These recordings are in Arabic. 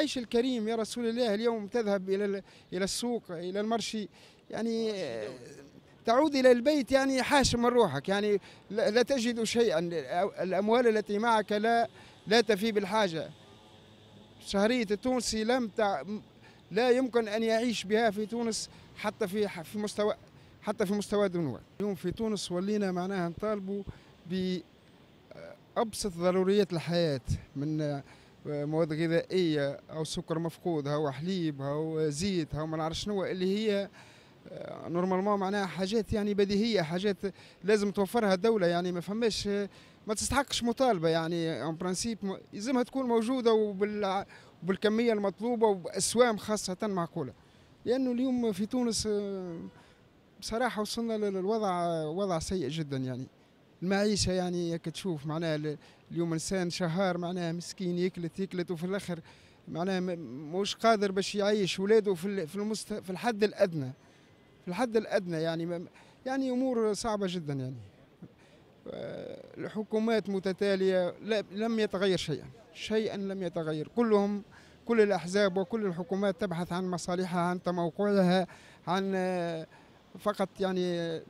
العيش الكريم يا رسول الله اليوم تذهب إلى إلى السوق إلى المرشي يعني آه، تعود إلى البيت يعني حاشم من روحك يعني لا تجد شيئا الأموال التي معك لا لا تفي بالحاجة شهرية التونسي لم تع... لا يمكن أن يعيش بها في تونس حتى في في مستوى حتى في مستوى دنوة اليوم في تونس ولينا معناها نطالبوا بأبسط ضروريات الحياة من مواد غذائيه او سكر مفقود هاو حليب هاو زيت هاو ما نعرف شنو اللي هي آه، نورمالمون معناها حاجات يعني بديهيه حاجات لازم توفرها الدوله يعني ما فماش ما تستحقش مطالبه يعني اون برانسيب يلزمها تكون موجوده وبال وبالكميه المطلوبه وباسوام خاصه معقوله لانه اليوم في تونس آه، بصراحه وصلنا للوضع وضع سيء جدا يعني المعيشه يعني كتشوف معناها اليوم إنسان شهر معناها مسكين يكلت يكلت وفي الاخر معناها مش قادر باش يعيش ولاده في في, المست... في الحد الادنى في الحد الادنى يعني يعني امور صعبه جدا يعني آه، الحكومات متتاليه لم يتغير شيئا شيئا لم يتغير كلهم كل الاحزاب وكل الحكومات تبحث عن مصالحها عن تموقعها عن آه، فقط يعني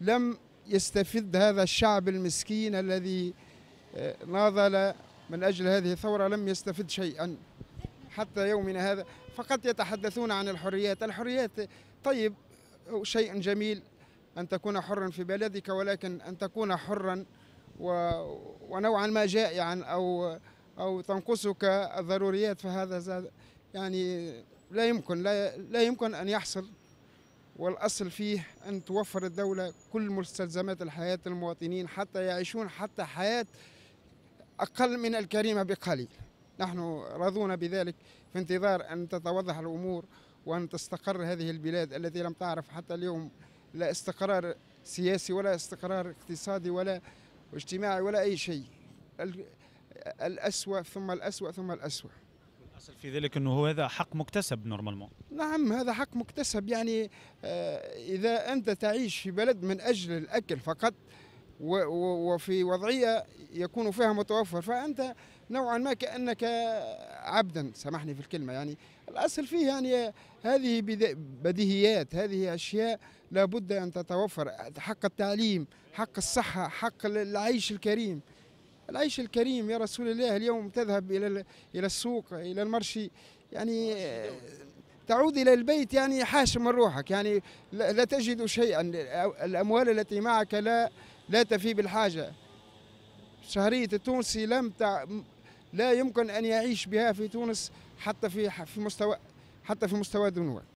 لم يستفد هذا الشعب المسكين الذي ناضل آه، من أجل هذه الثورة لم يستفد شيئا حتى يومنا هذا فقط يتحدثون عن الحريات الحريات طيب شيء جميل أن تكون حرا في بلدك ولكن أن تكون حرا و... ونوعا ما جائعا أو أو تنقصك الضروريات فهذا يعني لا يمكن لا, لا يمكن أن يحصل والأصل فيه أن توفر الدولة كل مستلزمات الحياة المواطنين حتى يعيشون حتى حياة أقل من الكريمة بقليل نحن راضون بذلك في انتظار أن تتوضح الأمور وأن تستقر هذه البلاد التي لم تعرف حتى اليوم لا استقرار سياسي ولا استقرار اقتصادي ولا اجتماعي ولا أي شيء الأسوأ ثم الأسوأ ثم الأسوأ الاصل في ذلك انه هذا حق مكتسب نورمالمون نعم هذا حق مكتسب يعني آه، اذا انت تعيش في بلد من اجل الاكل فقط وفي وضعيه يكون فيها متوفر فانت نوعا ما كانك عبدا سامحني في الكلمه يعني الاصل فيه يعني هذه بديهيات هذه اشياء لابد ان تتوفر حق التعليم حق الصحه حق العيش الكريم العيش الكريم يا رسول الله اليوم تذهب إلى إلى السوق إلى المرشي يعني آه، تعود إلى البيت يعني حاشم من روحك يعني لا تجد شيئا الأموال التي معك لا لا تفي بالحاجة شهرية التونسي لم تع... لا يمكن أن يعيش بها في تونس حتى في في مستوى حتى في مستوى دنوه